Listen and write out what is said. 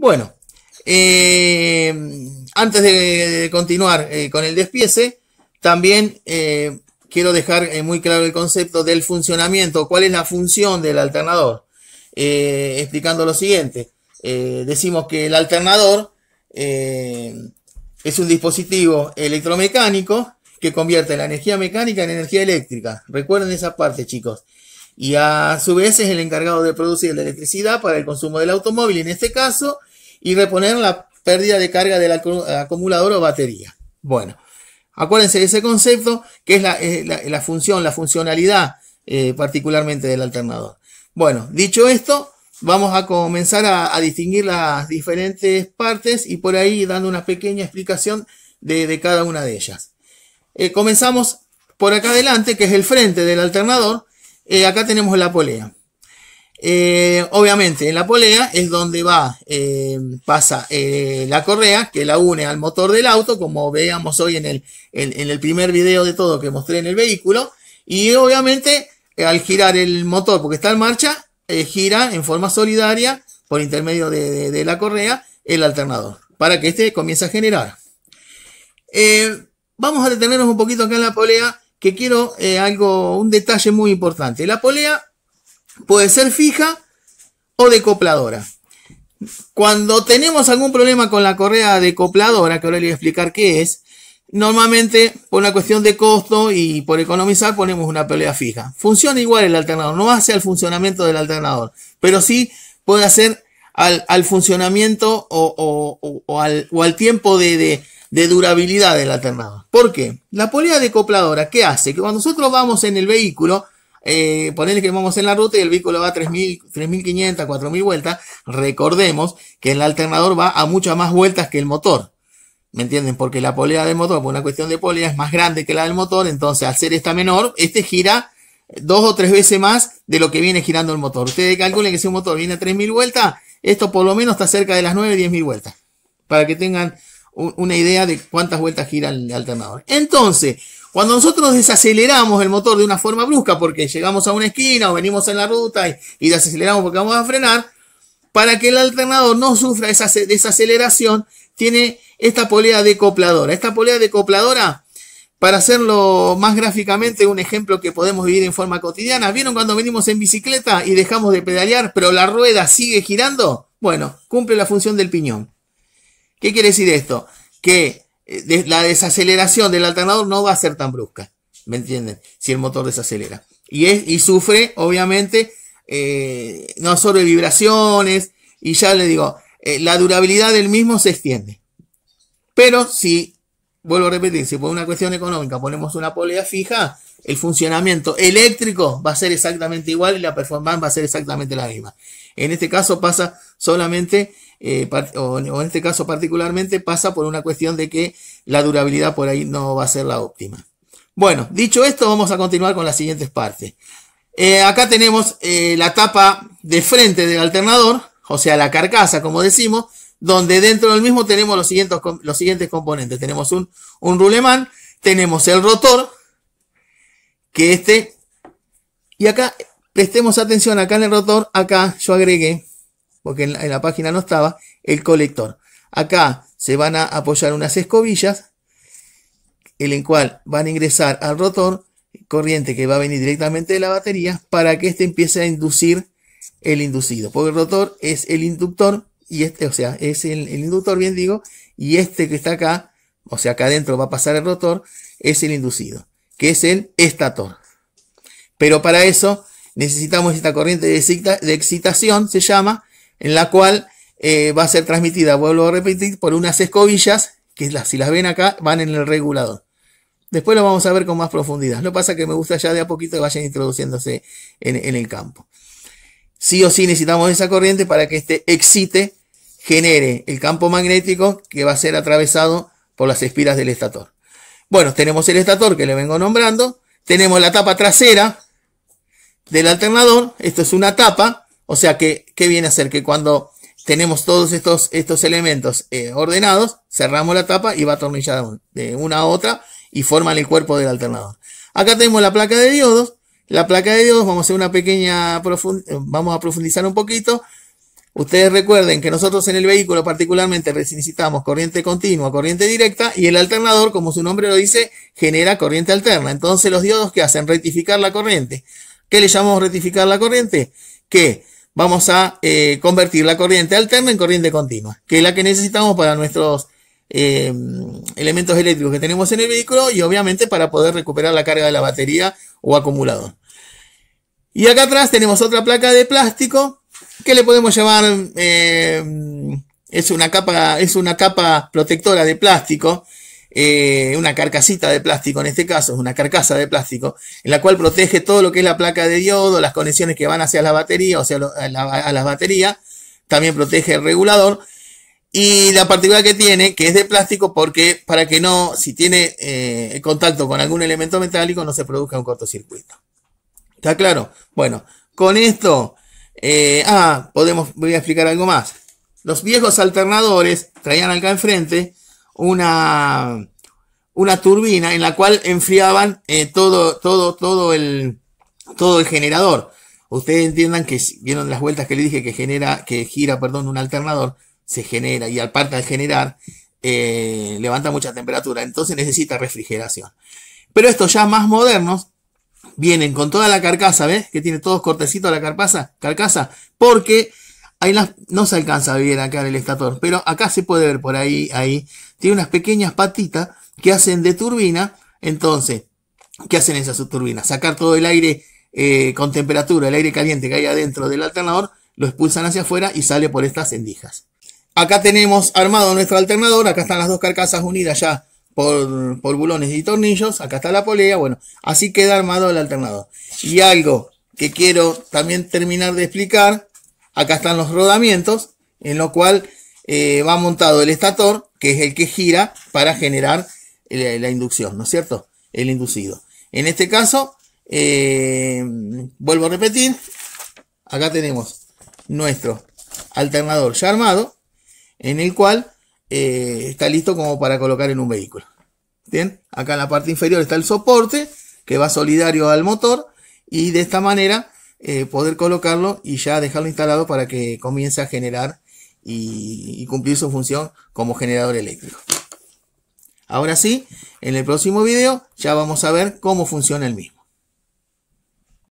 Bueno, eh, antes de continuar eh, con el despiece, también eh, quiero dejar muy claro el concepto del funcionamiento, cuál es la función del alternador, explicando lo siguiente. decimos que el alternador es un dispositivo electromecánico que convierte la energía mecánica en energía eléctrica. Recuerden esa parte, chicos. Y a su vez es el encargado de producir la electricidad para el consumo del automóvil, en este caso, y reponer la pérdida de carga del acumulador o batería. Bueno, acuérdense de ese concepto que es la, función, la funcionalidad eh, particularmente del alternador. Bueno, dicho esto, vamos a comenzar a, distinguir las diferentes partes y por ahí dando una pequeña explicación de, cada una de ellas. Eh, comenzamos por acá adelante, que es el frente del alternador. Eh, acá tenemos la polea. Eh, obviamente, en la polea es donde va, eh, pasa eh, la correa que la une al motor del auto, como veíamos hoy en el, en, el primer video de todo que mostré en el vehículo. Y obviamente, al girar el motor, porque está en marcha, gira en forma solidaria por intermedio de, de, de, la correa el alternador, para que este comience a generar. vamos a detenernos un poquito acá en la polea, que quiero algo, un detalle muy importante. La polea Puede ser fija o decopladora. Cuando tenemos algún problema con la correa decopladora, que ahora le voy a explicar qué es, normalmente por una cuestión de costo y por economizar ponemos una pelea fija. Funciona igual el alternador, no hace al funcionamiento del alternador, pero sí puede hacer al, funcionamiento o, al, tiempo de, de, durabilidad del alternador. ¿Por qué? La polea decopladora, ¿qué hace? Que cuando nosotros vamos en el vehículo, eh, ponerle que vamos en la ruta y el vehículo va a 3.500, 4.000 vueltas, recordemos que el alternador va a muchas más vueltas que el motor. ¿Me entienden? Porque la polea del motor, por una cuestión de polea, es más grande que la del motor, entonces al ser esta menor, este gira dos o tres veces más de lo que viene girando el motor. Ustedes calculen que si un motor viene a 3.000 vueltas, esto por lo menos está cerca de las 9, 10.000 vueltas. Para que tengan una idea de cuántas vueltas gira el alternador. Entonces, cuando nosotros desaceleramos el motor de una forma brusca porque llegamos a una esquina o venimos en la ruta y, desaceleramos porque vamos a frenar, para que el alternador no sufra esa desaceleración, tiene esta polea decopladora. Esta polea decopladora, para hacerlo más gráficamente, un ejemplo que podemos vivir en forma cotidiana. ¿Vieron cuando venimos en bicicleta y dejamos de pedalear, pero la rueda sigue girando? Bueno, cumple la función del piñón. ¿Qué quiere decir esto? Que eh, la desaceleración del alternador no va a ser tan brusca, ¿me entienden? Si el motor desacelera. Y, y sufre, obviamente, eh, no solo vibraciones, y ya le digo, eh, la durabilidad del mismo se extiende. Pero si, vuelvo a repetir, si por una cuestión económica ponemos una polea fija, el funcionamiento eléctrico va a ser exactamente igual y la performance va a ser exactamente la misma. En este caso pasa solamente eh, o, en este caso particularmente, pasa por una cuestión de que la durabilidad por ahí no va a ser la óptima. Bueno, dicho esto, vamos a continuar con las siguientes partes. Eh, acá tenemos eh, la tapa de frente del alternador, o sea, la carcasa, como decimos, donde dentro del mismo tenemos los siguientes, los siguientes componentes. Tenemos un, un rulemán, tenemos el rotor, que este, y acá, prestemos atención, acá en el rotor, acá yo agregué porque en la, página no estaba, el colector. Acá se van a apoyar unas escobillas, en el cual van a ingresar al rotor corriente que va a venir directamente de la batería para que este empiece a inducir el inducido. Porque el rotor es el inductor, y este, o sea, es el, inductor, bien digo, y este que está acá, o sea, acá adentro va a pasar el rotor, es el inducido, que es el estator. Pero para eso necesitamos esta corriente de excitación, se llama, en la cual eh, va a ser transmitida, vuelvo a repetir, por unas escobillas, que si las ven acá, van en el regulador. Después lo vamos a ver con más profundidad. Lo pasa que me gusta ya de a poquito que vayan introduciéndose en, en el campo. Sí o sí necesitamos esa corriente para que este excite, genere el campo magnético que va a ser atravesado por las espiras del estator. Bueno, tenemos el estator que le vengo nombrando. Tenemos la tapa trasera del alternador. Esto es una tapa o sea que, ¿qué viene a ser? Que cuando tenemos todos estos, estos elementos eh, ordenados, cerramos la tapa y va atornillada de una a otra y forman el cuerpo del alternador. Acá tenemos la placa de diodos. La placa de diodos, vamos a hacer una pequeña, eh, vamos a profundizar un poquito. Ustedes recuerden que nosotros en el vehículo particularmente necesitamos corriente continua, corriente directa y el alternador, como su nombre lo dice, genera corriente alterna. Entonces los diodos que hacen rectificar la corriente. ¿Qué le llamamos rectificar la corriente? Que vamos a eh, convertir la corriente alterna en corriente continua, que es la que necesitamos para nuestros eh, elementos eléctricos que tenemos en el vehículo y obviamente para poder recuperar la carga de la batería o acumulador. Y acá atrás tenemos otra placa de plástico que le podemos llamar, eh, es una capa, es una capa protectora de plástico eh, una carcasita de plástico, en este caso es una carcasa de plástico, en la cual protege todo lo que es la placa de diodo, las conexiones que van hacia la batería, o sea, a, las baterías, también protege el regulador. Y la partícula que tiene, que es de plástico, porque para que no, si tiene eh, contacto con algún elemento metálico, no se produzca un cortocircuito. ¿Está claro? Bueno, con esto, eh, ah, podemos, voy a explicar algo más. Los viejos alternadores traían acá enfrente una, una turbina en la cual enfriaban eh, todo, todo, todo el, todo el generador. Ustedes entiendan que vieron las vueltas que le dije que genera, que gira, perdón, un alternador, se genera y aparte al generar, eh, levanta mucha temperatura, entonces necesita refrigeración. Pero estos ya más modernos vienen con toda la carcasa, ¿ves? Que tiene todos cortecitos la carcasa, carcasa, porque Ahí no se alcanza bien acá en el estator, pero acá se puede ver por ahí, ahí. Tiene unas pequeñas patitas que hacen de turbina. Entonces, ¿qué hacen esas subturbinas? Sacar todo el aire eh, con temperatura, el aire caliente que hay adentro del alternador, lo expulsan hacia afuera y sale por estas endijas. Acá tenemos armado nuestro alternador, acá están las dos carcasas unidas ya por, por bulones y tornillos, acá está la polea, bueno, así queda armado el alternador. Y algo que quiero también terminar de explicar acá están los rodamientos, en lo cual eh, va montado el estator, que es el que gira para generar eh, la, inducción, ¿no es cierto? El inducido. En este caso, eh, vuelvo a repetir, acá tenemos nuestro alternador ya armado, en el cual está listo como para colocar en un vehículo. Bien, acá en la parte inferior está el soporte que va solidario al motor y de esta manera eh, poder colocarlo y ya dejarlo instalado para que comience a generar y, y cumplir su función como generador eléctrico. Ahora sí, en el próximo video ya vamos a ver cómo funciona el mismo.